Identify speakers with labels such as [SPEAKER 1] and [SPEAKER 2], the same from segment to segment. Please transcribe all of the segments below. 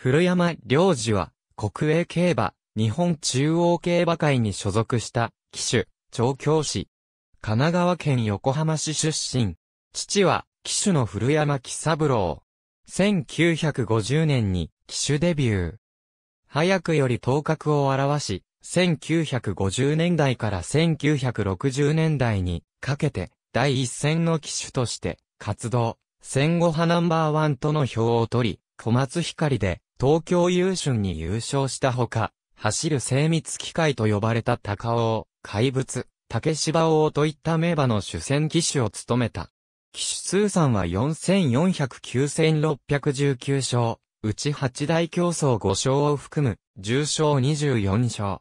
[SPEAKER 1] 古山良二は、国営競馬、日本中央競馬会に所属した、騎手、調教師。神奈川県横浜市出身。父は、騎手の古山喜三郎。1950年に、騎手デビュー。早くより頭角を表し、1950年代から1960年代にかけて第一線の騎手として活動、戦後派ナンバーワンとの票を取り、小松光で東京優春に優勝したほか、走る精密機械と呼ばれた高尾、怪物、竹芝王といった名馬の主戦騎手を務めた。騎手通算は4409,619勝、うち8大競争5勝を含む、重賞24勝。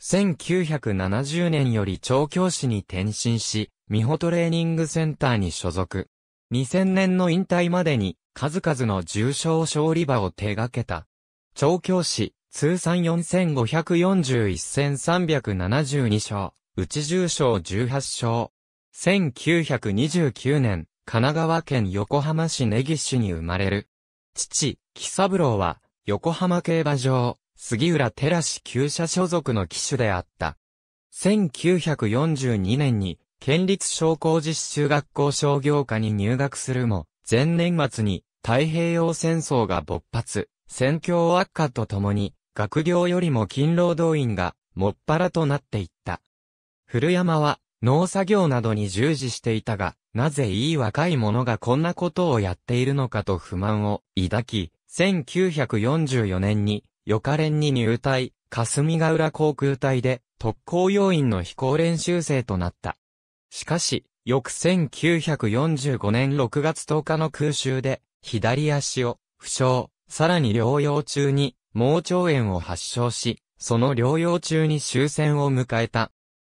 [SPEAKER 1] 1970年より調教師に転身し、美穂トレーニングセンターに所属。2000年の引退までに、数々の重賞勝利馬を手掛けた。調教師、通算4541戦372勝、内重賞18勝。1929年、神奈川県横浜市根岸に生まれる。父、木三郎は、横浜競馬場、杉浦寺市旧舎所属の騎手であった。1942年に、県立商工実習学校商業科に入学するも、前年末に、太平洋戦争が勃発、戦況悪化とともに、学業よりも勤労動員が、もっぱらとなっていった。古山は、農作業などに従事していたが、なぜいい若い者がこんなことをやっているのかと不満を抱き、1944年に、予科連に入隊、霞ヶ浦航空隊で特攻要員の飛行練習生となった。しかし、翌1945年6月10日の空襲で左足を負傷、さらに療養中に盲腸炎を発症し、その療養中に終戦を迎えた。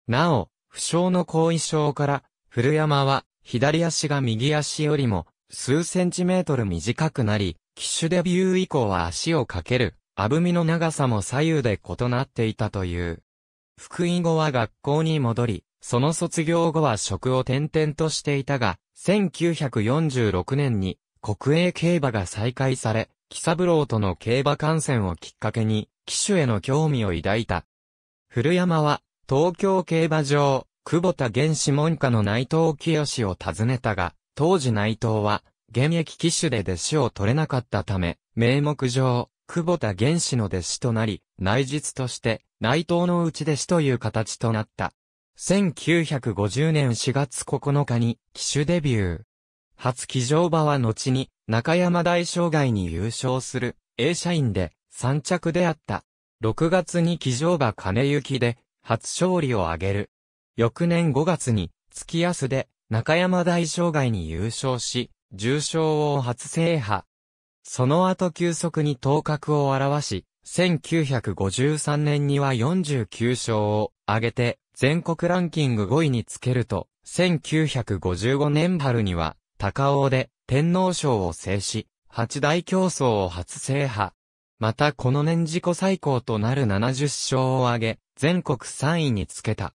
[SPEAKER 1] なお、負傷の後遺症から、古山は左足が右足よりも数センチメートル短くなり、機種デビュー以降は足をかける、あぶみの長さも左右で異なっていたという。福井後は学校に戻り、その卒業後は職を転々としていたが、1946年に国営競馬が再開され、喜三郎との競馬観戦をきっかけに、騎手への興味を抱いた。古山は、東京競馬場、久保田原始門下の内藤清を訪ねたが、当時内藤は、現役騎手で弟子を取れなかったため、名目上、久保田原始の弟子となり、内実として、内藤の内弟子という形となった。1950年4月9日に、騎手デビュー。初騎乗馬は後に中山大障害に優勝する A 社員で3着であった。6月に騎乗馬金行きで初勝利を挙げる。翌年5月に月安で中山大障害に優勝し、重賞を初制覇。その後急速に頭角を表し、1953年には49勝を挙げて全国ランキング5位につけると、1955年春には高尾で天皇賞を制し、八大競争を初制覇。またこの年自己最高となる70勝を挙げ、全国3位につけた。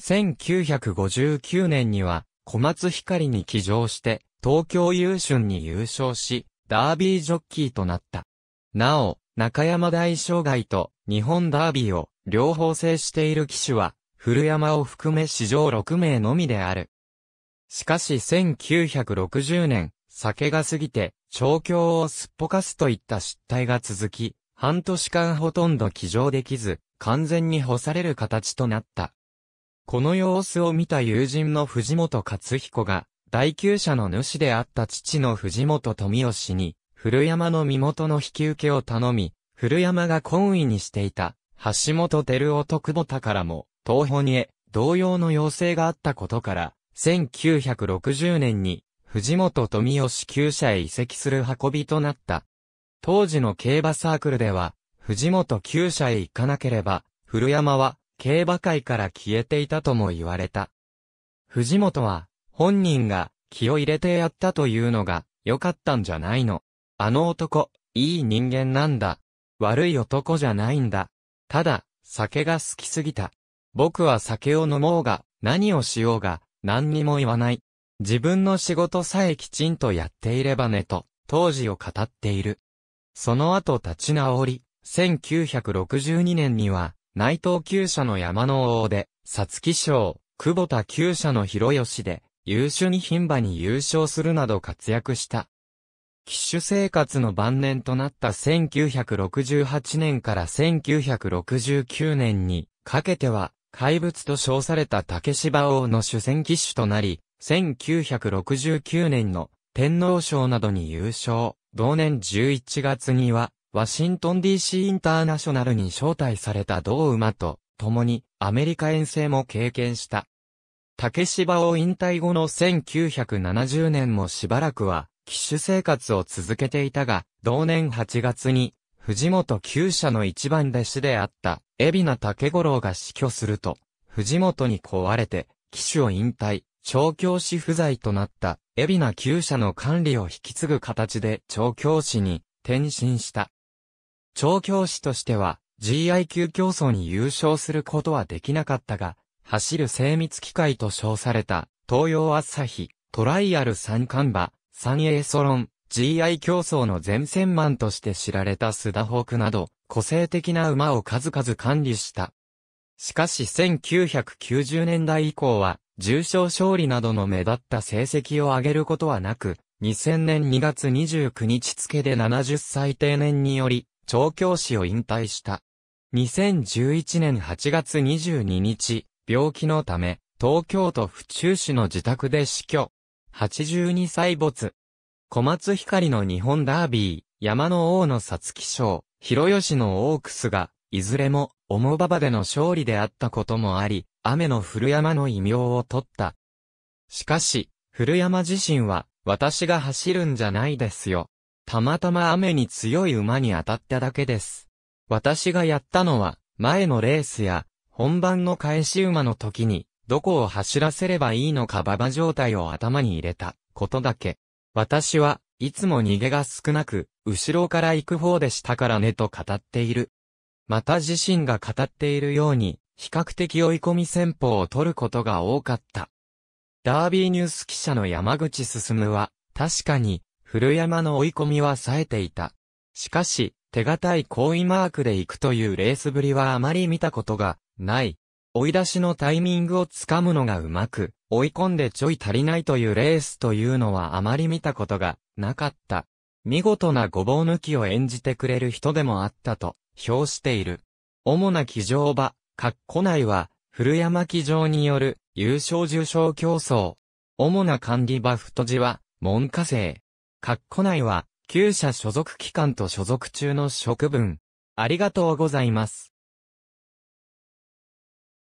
[SPEAKER 1] 1959年には、小松光に騎乗して、東京優春に優勝し、ダービージョッキーとなった。なお、中山大障害と日本ダービーを両方制している騎手は、古山を含め史上6名のみである。しかし1960年、酒が過ぎて、調教をすっぽかすといった失態が続き、半年間ほとんど起乗できず、完全に干される形となった。この様子を見た友人の藤本勝彦が、第級者の主であった父の藤本富吉に、古山の身元の引き受けを頼み、古山が懇意にしていた、橋本照夫と久保田からも、東方にへ、同様の要請があったことから、1960年に藤本富吉厩舎へ移籍する運びとなった。当時の競馬サークルでは、藤本厩舎へ行かなければ、古山は競馬界から消えていたとも言われた。藤本は本人が気を入れてやったというのが良かったんじゃないの。あの男、いい人間なんだ。悪い男じゃないんだ。ただ、酒が好きすぎた。僕は酒を飲もうが、何をしようが、何にも言わない。自分の仕事さえきちんとやっていればねと、当時を語っている。その後立ち直り、1962年には、内藤厩舎の山の王で、さつき賞、久保田厩舎の広吉で、優秀に牝馬に優勝するなど活躍した。騎手生活の晩年となった1968年から1969年にかけては、怪物と称された竹芝王の主戦騎手となり、1969年の天皇賞などに優勝。同年11月には、ワシントン DC インターナショナルに招待された同馬と、共にアメリカ遠征も経験した。竹芝王引退後の1970年もしばらくは、騎手生活を続けていたが、同年8月に藤本厩舎の一番弟子であった、海老名竹五郎が死去すると、藤本に壊れて、騎手を引退、調教師不在となった、海老名厩舎の管理を引き継ぐ形で調教師に転身した。調教師としては、GI 級競争に優勝することはできなかったが、走る精密機械と称された、東洋朝日、トライアル三冠馬、三英ソロン、GI 競争の前線マンとして知られた須田北など、個性的な馬を数々管理した。しかし1990年代以降は、重賞勝利などの目立った成績を上げることはなく、2000年2月29日付で70歳定年により、調教師を引退した。2011年8月22日、病気のため、東京都府中市の自宅で死去。82歳没。小松光の日本ダービー、山の王の皐月賞、広吉のオークスが、いずれも、重馬場での勝利であったこともあり、雨の古山の異名を取った。しかし、古山自身は、私が走るんじゃないですよ。たまたま雨に強い馬に当たっただけです。私がやったのは、前のレースや、本番の返し馬の時に、どこを走らせればいいのか馬場状態を頭に入れた、ことだけ。私はいつも逃げが少なく、後ろから行く方でしたからねと語っている。また自身が語っているように、比較的追い込み戦法を取ることが多かった。ダービーニュース記者の山口進は、確かに、古山の追い込みは冴えていた。しかし、手堅い行為マークで行くというレースぶりはあまり見たことが、ない。追い出しのタイミングをつかむのがうまく、追い込んでちょい足りないというレースというのはあまり見たことがなかった。見事なごぼう抜きを演じてくれる人でもあったと評している。主な騎乗カ括弧内は、古山騎乗による優勝受賞競争。主な管理場太字は、門下生。括弧内は、旧社所属機関と所属中の職分。ありがとうございます。